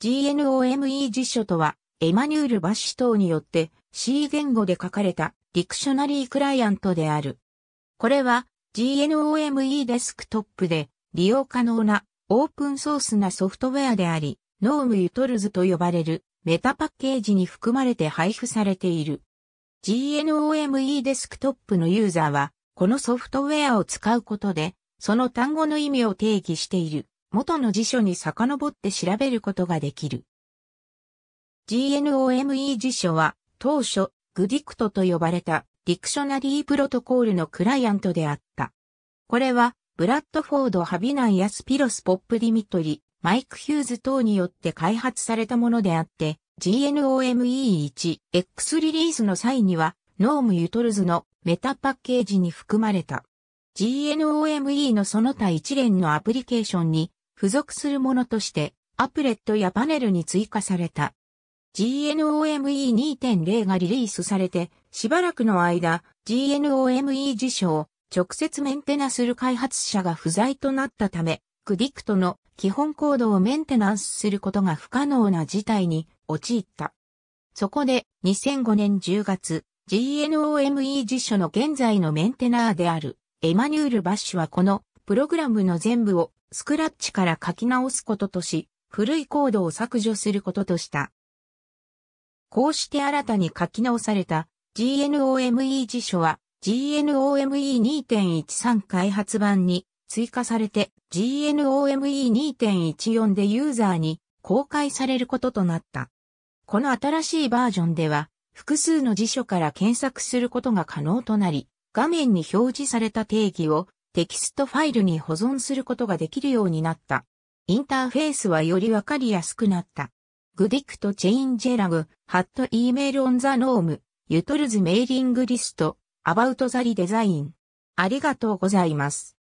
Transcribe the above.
GNOME 辞書とは、エマニュール・バッシ等によって C 言語で書かれたディクショナリークライアントである。これは GNOME デスクトップで利用可能なオープンソースなソフトウェアであり、ノームユトルズと呼ばれるメタパッケージに含まれて配布されている。GNOME デスクトップのユーザーは、このソフトウェアを使うことで、その単語の意味を定義している。元の辞書に遡って調べることができる。GNOME 辞書は当初グディクトと呼ばれたディクショナリープロトコールのクライアントであった。これはブラッドフォード・ハビナンやスピロス・ポップ・ディミトリ、マイク・ヒューズ等によって開発されたものであって、GNOME1X リリースの際には、ノーム・ユトルズのメタパッケージに含まれた。GNOME のその他一連のアプリケーションに付属するものとして、アプレットやパネルに追加された。GNOME2.0 がリリースされて、しばらくの間、GNOME 辞書を直接メンテナする開発者が不在となったため、クディクトの基本コードをメンテナンスすることが不可能な事態に陥った。そこで2005年10月、GNOME 辞書の現在のメンテナーであるエマニュール・バッシュはこのプログラムの全部をスクラッチから書き直すこととし、古いコードを削除することとした。こうして新たに書き直された GNOME 辞書は GNOME2.13 開発版に追加されて GNOME2.14 でユーザーに公開されることとなった。この新しいバージョンでは複数の辞書から検索することが可能となり、画面に表示された定義をテキストファイルに保存することができるようになった。インターフェースはよりわかりやすくなった。グディクトチェインジェラグ、ハットイメールオンザノーム、ユトルズメーリングリスト、アバウトザリデザイン。ありがとうございます。